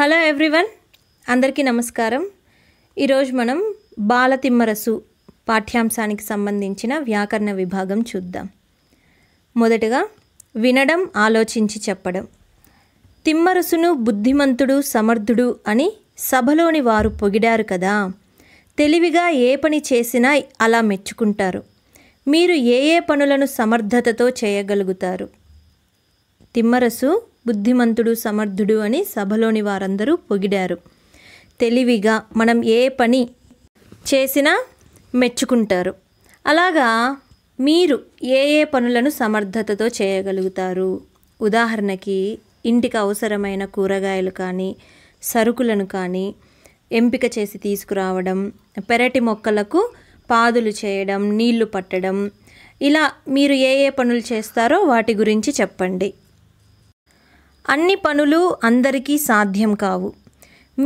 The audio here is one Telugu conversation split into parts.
హలో ఎవ్రీవన్ అందరికీ నమస్కారం ఈరోజు మనం బాలతిమ్మరసు పాఠ్యాంశానికి సంబంధించిన వ్యాకరణ విభాగం చూద్దాం మొదటగా వినడం ఆలోచించి చెప్పడం తిమ్మరసును బుద్ధిమంతుడు సమర్థుడు అని సభలోని వారు పొగిడారు కదా తెలివిగా ఏ పని చేసినా అలా మెచ్చుకుంటారు మీరు ఏ ఏ పనులను సమర్థతతో చేయగలుగుతారు తిమ్మరసు బుద్ధిమంతుడు సమర్థుడు అని సభలోని వారందరూ పొగిడారు తెలివిగా మనం ఏ పని చేసినా మెచ్చుకుంటారు అలాగా మీరు ఏ ఏ పనులను సమర్థతతో చేయగలుగుతారు ఉదాహరణకి ఇంటికి అవసరమైన కూరగాయలు కానీ సరుకులను కానీ ఎంపిక చేసి తీసుకురావడం పెరటి మొక్కలకు పాదులు చేయడం నీళ్లు పట్టడం ఇలా మీరు ఏ ఏ పనులు చేస్తారో వాటి గురించి చెప్పండి అన్ని పనులు అందరికీ సాధ్యం కావు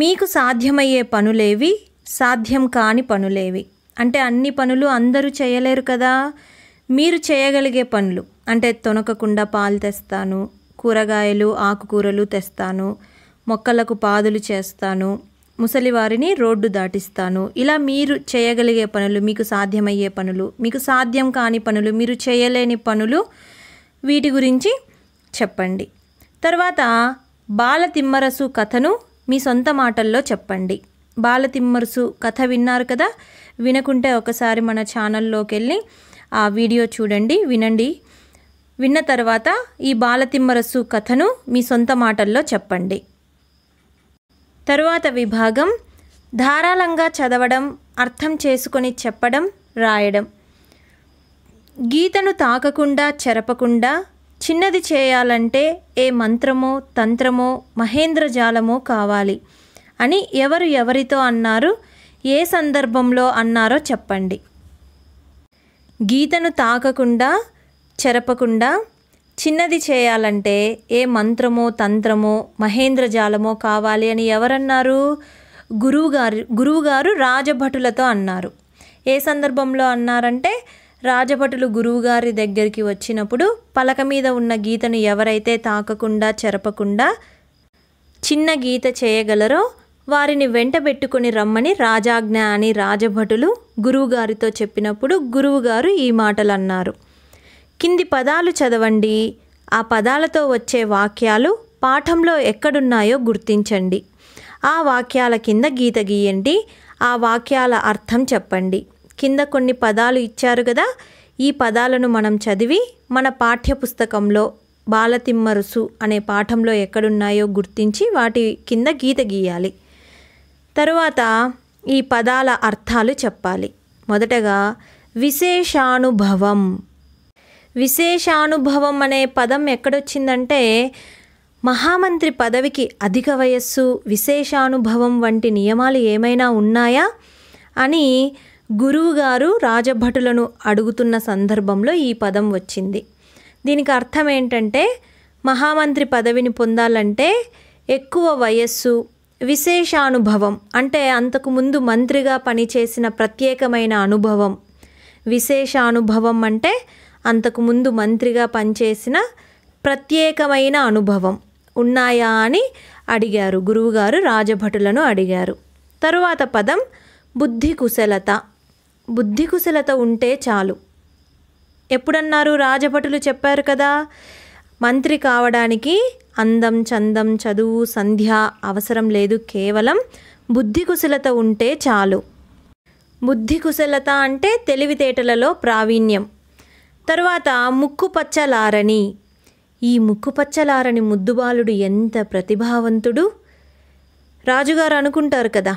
మీకు సాధ్యమయ్యే పనులేవి సాధ్యం కాని పనులేవి అంటే అన్ని పనులు అందరూ చేయలేరు కదా మీరు చేయగలిగే పనులు అంటే తొనకకుండా పాలు తెస్తాను కూరగాయలు ఆకుకూరలు తెస్తాను మొక్కలకు పాదులు చేస్తాను ముసలివారిని రోడ్డు దాటిస్తాను ఇలా మీరు చేయగలిగే పనులు మీకు సాధ్యమయ్యే పనులు మీకు సాధ్యం కాని పనులు మీరు చేయలేని పనులు వీటి గురించి చెప్పండి తర్వాత బాలతిమ్మరసు కథను మీ సొంత మాటల్లో చెప్పండి బాలతిమ్మరసు కథ విన్నారు కదా వినకుంటే ఒకసారి మన ఛానల్లోకి వెళ్ళి ఆ వీడియో చూడండి వినండి విన్న తర్వాత ఈ బాలతిమ్మరసు కథను మీ సొంత మాటల్లో చెప్పండి తరువాత విభాగం ధారాళంగా చదవడం అర్థం చేసుకొని చెప్పడం రాయడం గీతను తాకకుండా చెరపకుండా చిన్నది చేయాలంటే ఏ మంత్రమో తంత్రమో మహేంద్రజాలమో కావాలి అని ఎవరు ఎవరితో అన్నారు ఏ సందర్భంలో అన్నారో చెప్పండి గీతను తాకకుండా చెరపకుండా చిన్నది చేయాలంటే ఏ మంత్రమో తంత్రమో మహేంద్రజాలమో కావాలి అని ఎవరన్నారు గురువుగారు గురువుగారు రాజభటులతో అన్నారు ఏ సందర్భంలో అన్నారంటే రాజభటులు గురువుగారి దగ్గరికి వచ్చినప్పుడు పలక మీద ఉన్న గీతను ఎవరైతే తాకకుండా చెరపకుండా చిన్న గీత చేయగలరో వారిని వెంటబెట్టుకుని రమ్మని రాజాజ్ఞ అని రాజభటులు గురువుగారితో చెప్పినప్పుడు గురువుగారు ఈ మాటలు అన్నారు కింది పదాలు చదవండి ఆ పదాలతో వచ్చే వాక్యాలు పాఠంలో ఎక్కడున్నాయో గుర్తించండి ఆ వాక్యాల కింద గీత గీయండి ఆ వాక్యాల అర్థం చెప్పండి కింద కొన్ని పదాలు ఇచ్చారు కదా ఈ పదాలను మనం చదివి మన పాఠ్యపుస్తకంలో బాలతిమ్మరుసు అనే పాఠంలో ఎక్కడున్నాయో గుర్తించి వాటి కింద గీత గీయాలి తరువాత ఈ పదాల అర్థాలు చెప్పాలి మొదటగా విశేషానుభవం విశేషానుభవం అనే పదం ఎక్కడొచ్చిందంటే మహామంత్రి పదవికి అధిక వయస్సు విశేషానుభవం వంటి నియమాలు ఏమైనా ఉన్నాయా అని గురువుగారు రాజభటులను అడుగుతున్న సందర్భంలో ఈ పదం వచ్చింది దీనికి అర్థం ఏంటంటే మహామంత్రి పదవిని పొందాలంటే ఎక్కువ వయస్సు విశేషానుభవం అంటే అంతకుముందు మంత్రిగా పనిచేసిన ప్రత్యేకమైన అనుభవం విశేషానుభవం అంటే అంతకుముందు మంత్రిగా పనిచేసిన ప్రత్యేకమైన అనుభవం ఉన్నాయా అని అడిగారు గురువుగారు రాజభటులను అడిగారు తరువాత పదం బుద్ధి కుశలత బుద్ధి కుశలత ఉంటే చాలు ఎప్పుడన్నారు రాజభటులు చెప్పారు కదా మంత్రి కావడానికి అందం చందం చదువు సంధ్య అవసరం లేదు కేవలం బుద్ధి కుశలత ఉంటే చాలు బుద్ధి కుశలత అంటే తెలివితేటలలో ప్రావీణ్యం తరువాత ముక్కుపచ్చలారని ఈ ముక్కుపచ్చలారని ముద్దుబాలుడు ఎంత ప్రతిభావంతుడు రాజుగారు అనుకుంటారు కదా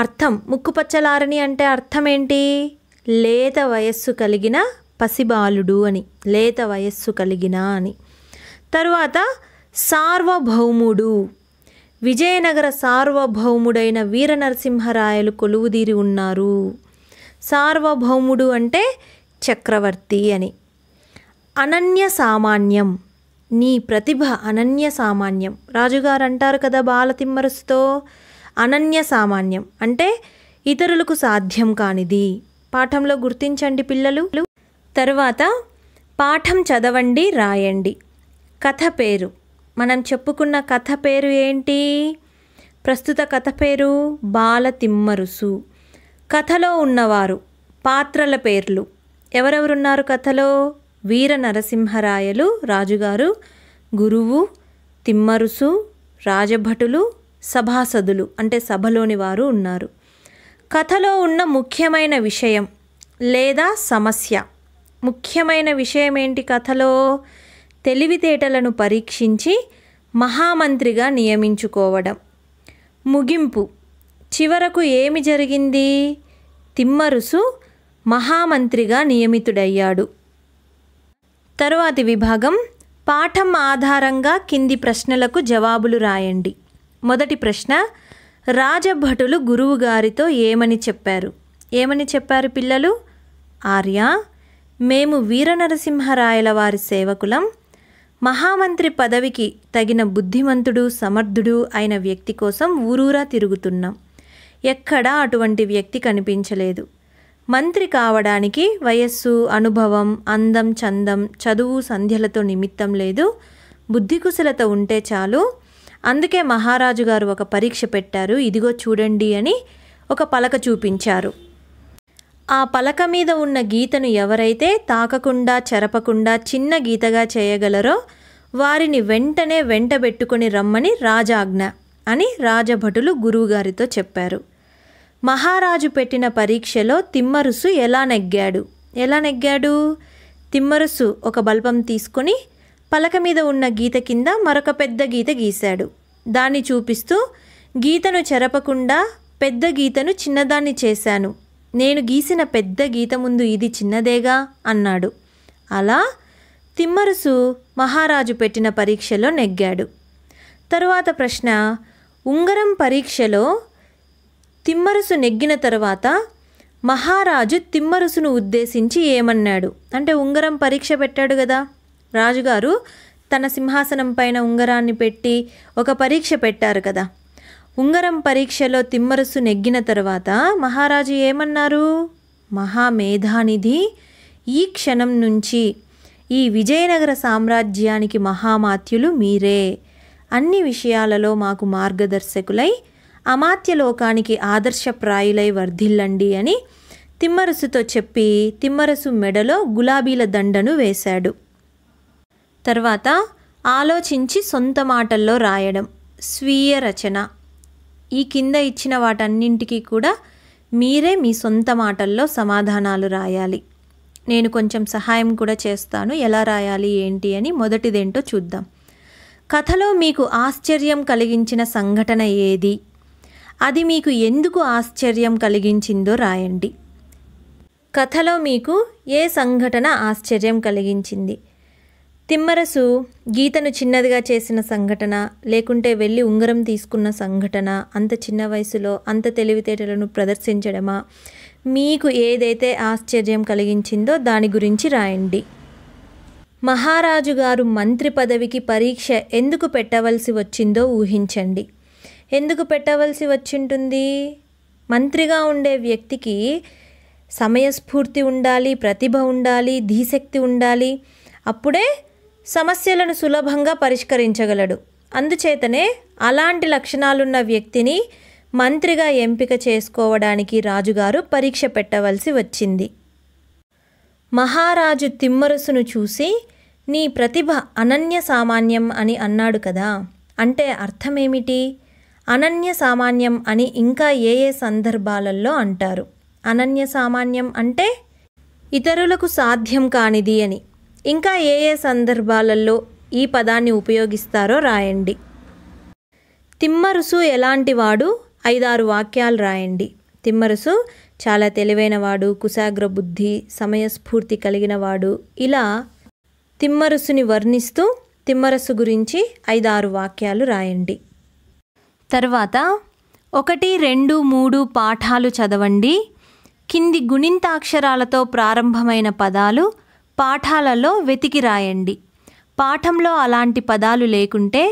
అర్థం ముక్కుపచ్చలారని అంటే అర్థం ఏంటి లేత వయస్సు కలిగిన పసిబాలుడు అని లేత వయస్సు కలిగిన అని తరువాత సార్వభౌముడు విజయనగర సార్వభౌముడైన వీరనరసింహరాయలు కొలువుదీరి ఉన్నారు సార్వభౌముడు అంటే చక్రవర్తి అని అనన్య సామాన్యం నీ ప్రతిభ అనన్య సామాన్యం రాజుగారు అంటారు కదా బాలతిమ్మరుస్తో అనన్య సామాన్యం అంటే ఇతరులకు సాధ్యం కానిది పాఠంలో గుర్తించండి పిల్లలు తర్వాత పాఠం చదవండి రాయండి కథ పేరు మనం చెప్పుకున్న కథ పేరు ఏంటి ప్రస్తుత కథ పేరు బాల తిమ్మరుసు కథలో ఉన్నవారు పాత్రల పేర్లు ఎవరెవరున్నారు కథలో వీర నరసింహరాయలు రాజుగారు గురువు తిమ్మరుసు రాజభటులు సభాసదులు అంటే సభలోని వారు ఉన్నారు కథలో ఉన్న ముఖ్యమైన విషయం లేదా సమస్య ముఖ్యమైన విషయం ఏంటి కథలో తెలివితేటలను పరీక్షించి మహామంత్రిగా నియమించుకోవడం ముగింపు చివరకు ఏమి జరిగింది తిమ్మరుసు మహామంత్రిగా నియమితుడయ్యాడు తరువాతి విభాగం పాఠం ఆధారంగా కింది ప్రశ్నలకు జవాబులు రాయండి మొదటి ప్రశ్న రాజభటులు గురువుగారితో ఏమని చెప్పారు ఏమని చెప్పారు పిల్లలు ఆర్య మేము వీరనరసింహరాయల వారి సేవకులం మహామంత్రి పదవికి తగిన బుద్ధిమంతుడు సమర్థుడు అయిన వ్యక్తి కోసం ఊరూరా తిరుగుతున్నాం ఎక్కడా అటువంటి వ్యక్తి కనిపించలేదు మంత్రి కావడానికి వయస్సు అనుభవం అందం చందం చదువు సంధ్యలతో నిమిత్తం లేదు బుద్ధికుశలత ఉంటే చాలు అందుకే మహారాజు గారు ఒక పరీక్ష పెట్టారు ఇదిగో చూడండి అని ఒక పలక చూపించారు ఆ పలక మీద ఉన్న గీతను ఎవరైతే తాకకుండా చెరపకుండా చిన్న గీతగా చేయగలరో వారిని వెంటనే వెంటబెట్టుకొని రమ్మని రాజాజ్ఞ అని రాజభటులు గురువుగారితో చెప్పారు మహారాజు పెట్టిన పరీక్షలో తిమ్మరుసు ఎలా నెగ్గాడు ఎలా నెగ్గాడు తిమ్మరుసు ఒక బల్బం తీసుకొని పలక మీద ఉన్న గీత కింద మరొక పెద్ద గీత గీశాడు దాన్ని చూపిస్తూ గీతను చెరపకుండా పెద్ద గీతను చిన్నదాన్ని చేశాను నేను గీసిన పెద్ద గీత ముందు ఇది చిన్నదేగా అన్నాడు అలా తిమ్మరుసు మహారాజు పెట్టిన పరీక్షలో నెగ్గాడు తరువాత ప్రశ్న ఉంగరం పరీక్షలో తిమ్మరుసు నెగ్గిన తర్వాత మహారాజు తిమ్మరుసును ఉద్దేశించి ఏమన్నాడు అంటే ఉంగరం పరీక్ష పెట్టాడు కదా రాజుగారు తన సింహాసనం పైన ఉంగరాన్ని పెట్టి ఒక పరీక్ష పెట్టారు కదా ఉంగరం పరీక్షలో తిమ్మరసు నెగ్గిన తర్వాత మహారాజు ఏమన్నారు మహామేధానిధి ఈ క్షణం నుంచి ఈ విజయనగర సామ్రాజ్యానికి మహామాత్యులు మీరే అన్ని విషయాలలో మాకు మార్గదర్శకులై అమాత్య లోకానికి ఆదర్శప్రాయులై వర్ధిల్లండి అని తిమ్మరసుతో చెప్పి తిమ్మరసు మెడలో గులాబీల దండను వేశాడు తర్వాత ఆలోచించి సొంత మాటల్లో రాయడం స్వీయ రచన ఈ కింద ఇచ్చిన వాటన్నింటికి కూడా మీరే మీ సొంత మాటల్లో సమాధానాలు రాయాలి నేను కొంచెం సహాయం కూడా చేస్తాను ఎలా రాయాలి ఏంటి అని మొదటిదేంటో చూద్దాం కథలో మీకు ఆశ్చర్యం కలిగించిన సంఘటన ఏది అది మీకు ఎందుకు ఆశ్చర్యం కలిగించిందో రాయండి కథలో మీకు ఏ సంఘటన ఆశ్చర్యం కలిగించింది తిమ్మరసు గీతను చిన్నదిగా చేసిన సంఘటన లేకుంటే వెళ్ళి ఉంగరం తీసుకున్న సంఘటన అంత చిన్న వయసులో అంత తెలివితేటలను ప్రదర్శించడమా మీకు ఏదైతే ఆశ్చర్యం కలిగించిందో దాని గురించి రాయండి మహారాజు గారు మంత్రి పదవికి పరీక్ష ఎందుకు పెట్టవలసి వచ్చిందో ఊహించండి ఎందుకు పెట్టవలసి వచ్చింటుంది మంత్రిగా ఉండే వ్యక్తికి సమయస్ఫూర్తి ఉండాలి ప్రతిభ ఉండాలి ధీశక్తి ఉండాలి అప్పుడే సమస్యలను సులభంగా పరిష్కరించగలడు అందుచేతనే అలాంటి లక్షణాలున్న వ్యక్తిని మంత్రిగా ఎంపిక చేసుకోవడానికి రాజుగారు పరీక్ష పెట్టవలసి వచ్చింది మహారాజు తిమ్మరుసును చూసి నీ ప్రతిభ అనన్య సామాన్యం అని అన్నాడు కదా అంటే అర్థమేమిటి అనన్య సామాన్యం అని ఇంకా ఏ ఏ సందర్భాలలో అంటారు అనన్య సామాన్యం అంటే ఇతరులకు సాధ్యం కానిది అని ఇంకా ఏ ఏ సందర్భాలలో ఈ పదాన్ని ఉపయోగిస్తారో రాయండి తిమ్మరుసు ఎలాంటివాడు ఐదారు వాక్యాలు రాయండి తిమ్మరుసు చాలా తెలివైనవాడు కుశాగ్ర బుద్ధి సమయస్ఫూర్తి కలిగినవాడు ఇలా తిమ్మరుసుని వర్ణిస్తూ తిమ్మరసు గురించి ఐదారు వాక్యాలు రాయండి తర్వాత ఒకటి రెండు మూడు పాఠాలు చదవండి కింది గుణింతాక్షరాలతో ప్రారంభమైన పదాలు పాఠాలలో వెతికి రాయండి పాఠంలో అలాంటి పదాలు లేకుంటే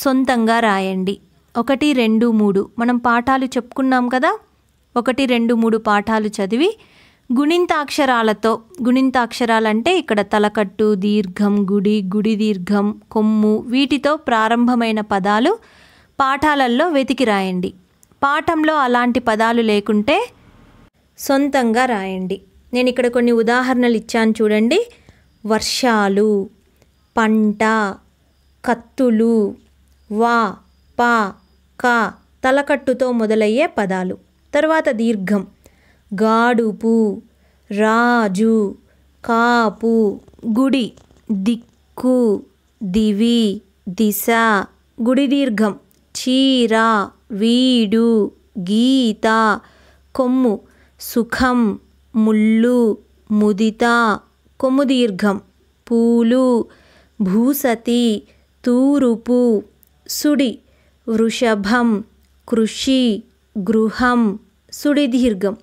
సొంతంగా రాయండి ఒకటి రెండు మూడు మనం పాఠాలు చెప్పుకున్నాం కదా ఒకటి రెండు మూడు పాఠాలు చదివి గుణింతాక్షరాలతో గుణింతాక్షరాలంటే ఇక్కడ తలకట్టు దీర్ఘం గుడి గుడి దీర్ఘం కొమ్ము వీటితో ప్రారంభమైన పదాలు పాఠాలల్లో వెతికి రాయండి పాఠంలో అలాంటి పదాలు లేకుంటే సొంతంగా రాయండి నేను ఇక్కడ కొన్ని ఉదాహరణలు ఇచ్చాను చూడండి వర్షాలు పంట కత్తులు వా పా కా తలకట్టుతో మొదలయ్యే పదాలు తర్వాత దీర్ఘం గాడుపు రాజు కాపు గుడి దిక్కు దివి దిశ గుడి దీర్ఘం చీర వీడు గీత కొమ్ము సుఖం ముళ్ళు ముదిత కొముదీర్ఘం పూలు భూసతి తూరుపు సుడి వృషభం కృషి గృహం సుడిదీర్ఘం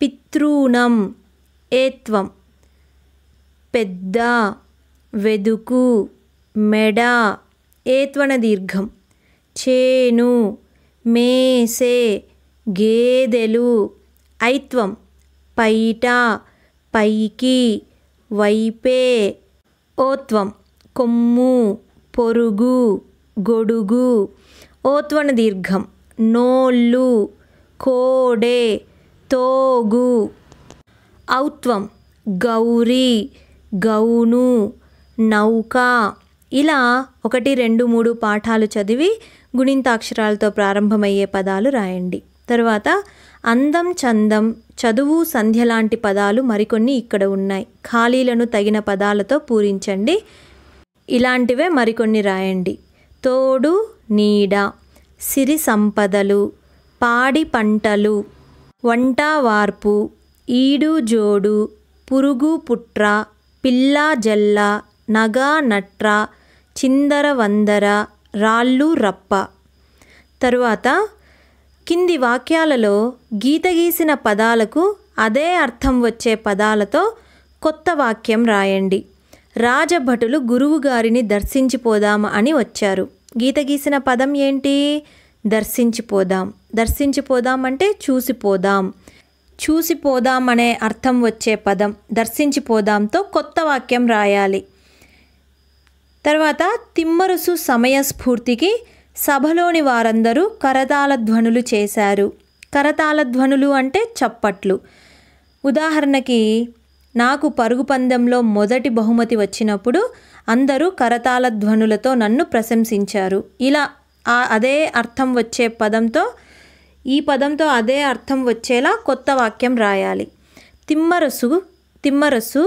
పితృణం ఏత్వం పెద్ద వెదుకు మెడ ఏత్వన దీర్ఘం చేను మేసే గేదెలు ఐత్వం పైట పైకి వైపే ఓత్వం కొమ్ము పొరుగు గొడుగు ఓత్వన దీర్ఘం నోళ్ళు కోడె తోగు ఔత్వం గౌరీ గౌను నౌక ఇలా ఒకటి రెండు మూడు పాఠాలు చదివి గుణింతాక్షరాలతో ప్రారంభమయ్యే పదాలు రాయండి తర్వాత అందం చందం చదువు సంధ్య లాంటి పదాలు మరికొన్ని ఇక్కడ ఉన్నాయి ఖాళీలను తగిన పదాలతో పూరించండి ఇలాంటివే మరికొన్ని రాయండి తోడు నీడ సిరి సంపదలు పాడి పంటలు వంట వార్పు ఈడు జోడు పురుగు పుట్ర పిల్ల జల్ల నగ నట్ర చిందర వందర రాళ్ళు రప్ప తరువాత కింది వాక్యాలలో గీత గీసిన పదాలకు అదే అర్థం వచ్చే పదాలతో కొత్త వాక్యం రాయండి రాజభటులు గురువుగారిని దర్శించిపోదాం అని వచ్చారు గీత గీసిన పదం ఏంటి దర్శించిపోదాం దర్శించిపోదాం అంటే చూసిపోదాం చూసిపోదాం అనే అర్థం వచ్చే పదం దర్శించిపోదాంతో కొత్త వాక్యం రాయాలి తర్వాత తిమ్మరుసు సమయస్ఫూర్తికి సభలోని వారందరూ కరతాల ధ్వనులు చేశారు కరతాల ధ్వనులు అంటే చప్పట్లు ఉదాహరణకి నాకు పరుగు పందెంలో మొదటి బహుమతి వచ్చినప్పుడు అందరూ కరతాల ధ్వనులతో నన్ను ప్రశంసించారు ఇలా అదే అర్థం వచ్చే పదంతో ఈ పదంతో అదే అర్థం వచ్చేలా కొత్త వాక్యం రాయాలి తిమ్మరసు తిమ్మరసు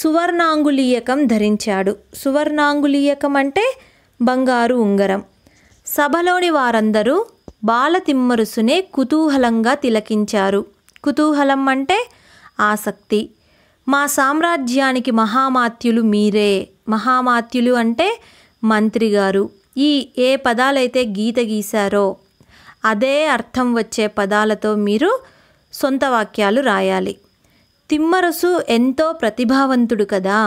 సువర్ణాంగులీయకం ధరించాడు సువర్ణాంగులీయకం అంటే బంగారు ఉంగరం సభలోని వారందరూ బాలతిమ్మరుసునే కుతూహలంగా తిలకించారు కుతూహలం అంటే ఆసక్తి మా సామ్రాజ్యానికి మహామాత్యులు మీరే మహామాత్యులు అంటే మంత్రి గారు ఈ ఏ పదాలైతే గీత గీశారో అదే అర్థం వచ్చే పదాలతో మీరు సొంత వాక్యాలు రాయాలి తిమ్మరసు ఎంతో ప్రతిభావంతుడు కదా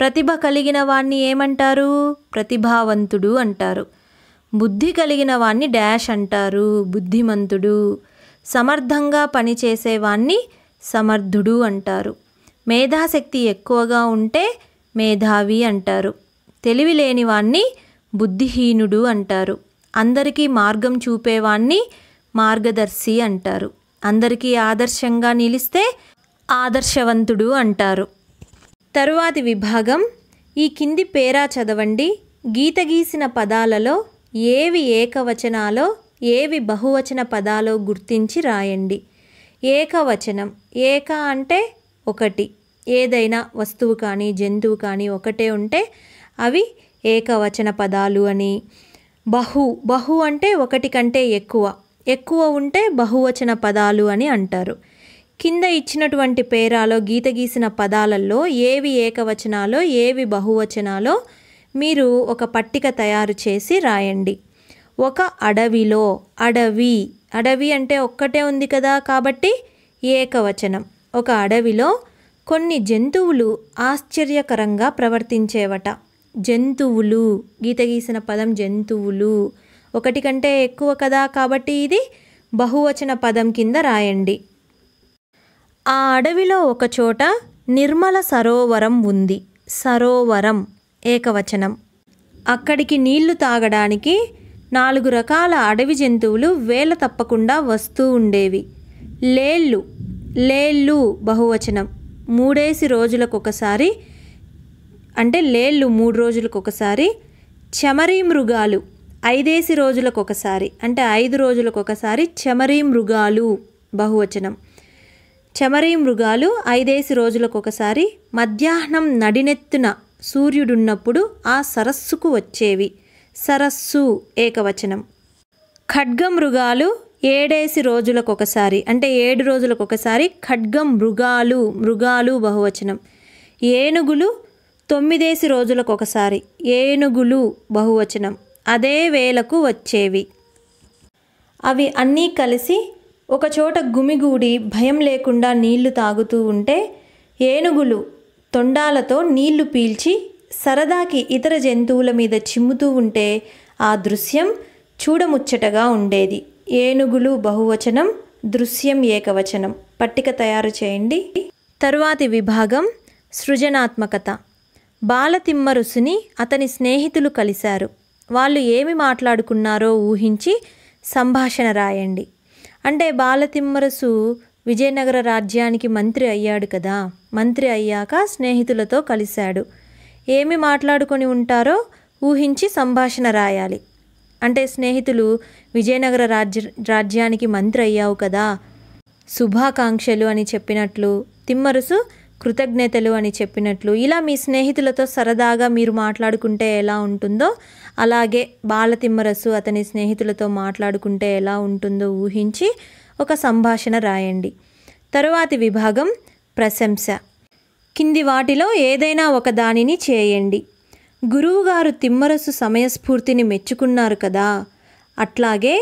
ప్రతిభ కలిగిన వాణ్ణి ఏమంటారు ప్రతిభావంతుడు అంటారు బుద్ధి కలిగిన వాణ్ణి డాష్ అంటారు బుద్ధిమంతుడు సమర్థంగా పనిచేసేవాణ్ణి సమర్థుడు అంటారు మేధాశక్తి ఎక్కువగా ఉంటే మేధావి అంటారు తెలివి వాణ్ణి బుద్ధిహీనుడు అంటారు అందరికీ మార్గం చూపేవాణ్ణి మార్గదర్శి అంటారు అందరికీ ఆదర్శంగా నిలిస్తే ఆదర్శవంతుడు అంటారు తరువాతి విభాగం ఈ కింది పేరా చదవండి గీత గీసిన పదాలలో ఏవి ఏకవచనాలో ఏవి బహువచన పదాలో గుర్తించి రాయండి ఏకవచనం ఏక అంటే ఒకటి ఏదైనా వస్తువు కానీ జంతువు కానీ ఒకటే ఉంటే అవి ఏకవచన పదాలు అని బహు బహు అంటే ఒకటి కంటే ఎక్కువ ఎక్కువ ఉంటే బహువచన పదాలు అని అంటారు కింద ఇచ్చినటువంటి పేరాలో గీత గీసిన పదాలలో ఏవి ఏకవచనాలో ఏవి బహువచనాలో మీరు ఒక పట్టిక తయారు చేసి రాయండి ఒక అడవిలో అడవి అడవి అంటే ఒక్కటే ఉంది కదా కాబట్టి ఏకవచనం ఒక అడవిలో కొన్ని జంతువులు ఆశ్చర్యకరంగా ప్రవర్తించేవట జంతువులు గీత గీసిన పదం జంతువులు ఒకటి కంటే ఎక్కువ కదా కాబట్టి ఇది బహువచన పదం కింద రాయండి ఆ అడవిలో ఒకచోట నిర్మల సరోవరం ఉంది సరోవరం ఏకవచనం అక్కడికి నీళ్లు తాగడానికి నాలుగు రకాల అడవి జంతువులు వేల తప్పకుండా వస్తూ ఉండేవి లేళ్ళు లేళ్ళు బహువచనం మూడేసి రోజులకొకసారి అంటే లేళ్ళు మూడు రోజులకొకసారి చెమరీ మృగాలు ఐదేసి రోజులకొకసారి అంటే ఐదు రోజులకొకసారి చెమరీ మృగాలు బహువచనం చెమరీ మృగాలు ఐదేసి రోజులకొకసారి మధ్యాహ్నం నడినెత్తున సూర్యుడున్నప్పుడు ఆ సరస్సుకు వచ్చేవి సరస్సు ఏకవచనం ఖడ్గమృగాలు ఏడేసి రోజులకొకసారి అంటే ఏడు రోజులకొకసారి ఖడ్గం మృగాలు మృగాలు బహువచనం ఏనుగులు తొమ్మిదేసి రోజులకొకసారి ఏనుగులు బహువచనం అదే వేలకు వచ్చేవి అవి అన్నీ కలిసి ఒకచోట గుమిగూడి భయం లేకుండా నీళ్లు తాగుతూ ఉంటే ఏనుగులు తొండాలతో నీళ్లు పీల్చి సరదాకి ఇతర జంతువుల మీద చిమ్ముతూ ఉంటే ఆ దృశ్యం చూడముచ్చటగా ఉండేది ఏనుగులు బహువచనం దృశ్యం ఏకవచనం పట్టిక తయారు చేయండి తరువాతి విభాగం సృజనాత్మకత బాలతిమ్మరుసుని అతని స్నేహితులు కలిశారు వాళ్ళు ఏమి మాట్లాడుకున్నారో ఊహించి సంభాషణ రాయండి అంటే బాలతిమ్మరసు విజయనగర రాజ్యానికి మంత్రి అయ్యాడు కదా మంత్రి అయ్యాక స్నేహితులతో కలిశాడు ఏమి మాట్లాడుకొని ఉంటారో ఊహించి సంభాషణ రాయాలి అంటే స్నేహితులు విజయనగర రాజ్య రాజ్యానికి మంత్రి అయ్యావు కదా శుభాకాంక్షలు అని చెప్పినట్లు తిమ్మరుసు కృతజ్ఞతలు అని చెప్పినట్లు ఇలా మీ స్నేహితులతో సరదాగా మీరు మాట్లాడుకుంటే ఎలా ఉంటుందో అలాగే బాలతిమ్మరసు అతని స్నేహితులతో మాట్లాడుకుంటే ఎలా ఉంటుందో ఊహించి ఒక సంభాషణ రాయండి తరువాతి విభాగం ప్రశంస కింది వాటిలో ఏదైనా ఒక దానిని చేయండి గురువుగారు తిమ్మరసు సమయస్ఫూర్తిని మెచ్చుకున్నారు కదా అట్లాగే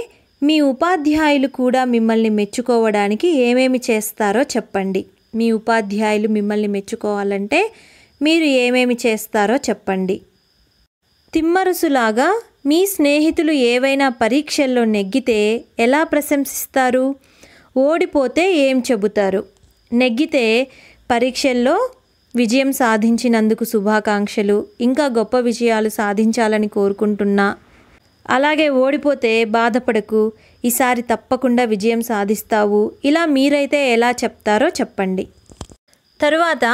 మీ ఉపాధ్యాయులు కూడా మిమ్మల్ని మెచ్చుకోవడానికి ఏమేమి చేస్తారో చెప్పండి మీ ఉపాధ్యాయులు మిమ్మల్ని మెచ్చుకోవాలంటే మీరు ఏమేమి చేస్తారో చెప్పండి తిమ్మరుసులాగా మీ స్నేహితులు ఏవైనా పరీక్షల్లో నెగ్గితే ఎలా ప్రశంసిస్తారు ఓడిపోతే ఏం చెబుతారు నెగ్గితే పరీక్షల్లో విజయం సాధించినందుకు శుభాకాంక్షలు ఇంకా గొప్ప విజయాలు సాధించాలని కోరుకుంటున్నా అలాగే ఓడిపోతే బాధపడకు ఈసారి తప్పకుండా విజయం సాధిస్తావు ఇలా మీరైతే ఎలా చెప్తారో చెప్పండి తరువాత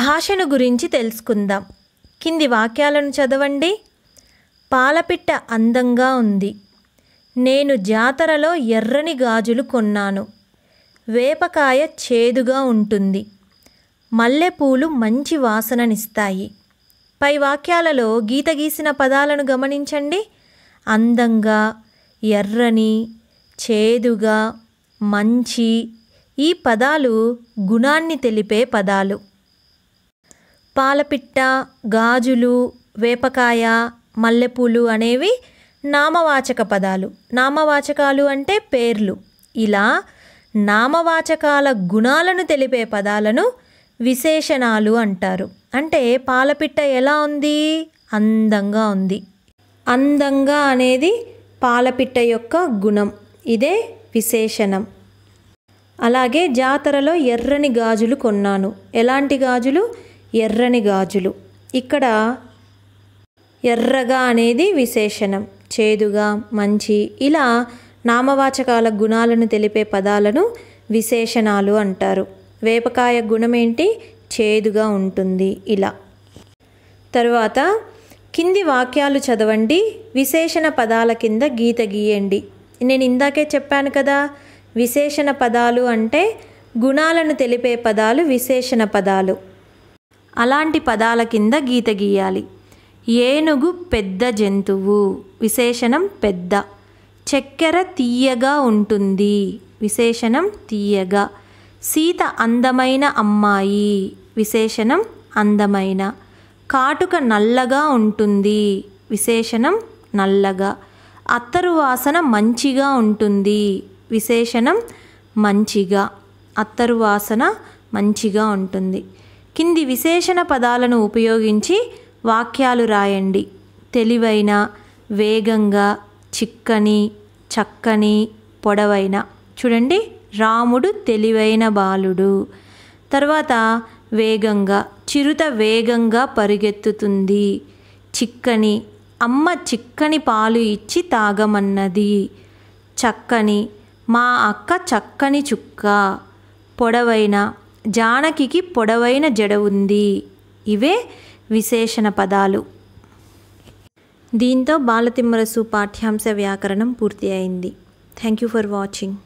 భాషను గురించి తెలుసుకుందాం కింది వాక్యాలను చదవండి పాలపిట్ట అందంగా ఉంది నేను జాతరలో ఎర్రని గాజులు కొన్నాను వేపకాయ చేదుగా ఉంటుంది మల్లెపూలు మంచి వాసననిస్తాయి పై వాక్యాలలో గీత గీసిన పదాలను గమనించండి అందంగా ఎర్రని చేదుగా మంచి ఈ పదాలు గుణాన్ని తెలిపే పదాలు పాలపిట్ట గాజులు వేపకాయ మల్లెపూలు అనేవి నామవాచక పదాలు నామవాచకాలు అంటే పేర్లు ఇలా నామవాచకాల గుణాలను తెలిపే పదాలను విశేషణాలు అంటారు అంటే పాలపిట్ట ఎలా ఉంది అందంగా ఉంది అందంగా అనేది పాలపిట్ట యొక్క గుణం ఇదే విశేషణం అలాగే జాతరలో ఎర్రని గాజులు కొన్నాను ఎలాంటి గాజులు ఎర్రని గాజులు ఇక్కడ ఎర్రగా అనేది విశేషణం చేదుగా మంచి ఇలా నామవాచకాల గుణాలను తెలిపే పదాలను విశేషణాలు అంటారు వేపకాయ గుణం ఏంటి చేదుగా ఉంటుంది ఇలా తర్వాత కింది వాక్యాలు చదవండి విశేషణ పదాల కింద గీత గీయండి నేను ఇందాకే చెప్పాను కదా విశేషణ పదాలు అంటే గుణాలను తెలిపే పదాలు విశేషణ పదాలు అలాంటి పదాల కింద గీత గీయాలి ఏనుగు పెద్ద జంతువు విశేషణం పెద్ద చక్కెర తీయగా ఉంటుంది విశేషణం తీయగా సీత అందమైన అమ్మాయి విశేషణం అందమైన కాటుక నల్లగా ఉంటుంది విశేషణం నల్లగా అత్తరు వాసన మంచిగా ఉంటుంది విశేషణం మంచిగా అత్తరు వాసన మంచిగా ఉంటుంది కింది విశేషణ పదాలను ఉపయోగించి వాక్యాలు రాయండి తెలివైన వేగంగా చిక్కని చక్కని పొడవైన చూడండి రాముడు తెలివైన బాలుడు తర్వాత వేగంగా చిరుత వేగంగా పరిగెత్తుతుంది చిక్కని అమ్మ చిక్కని పాలు ఇచ్చి తాగమన్నది చక్కని మా అక్క చక్కని చుక్క పొడవైన జానకి పొడవైన జడ ఉంది ఇవే విశేషణ పదాలు దీంతో బాలతిమ్మరసు పాఠ్యాంశ వ్యాకరణం పూర్తి అయింది థ్యాంక్ యూ ఫర్ వాచింగ్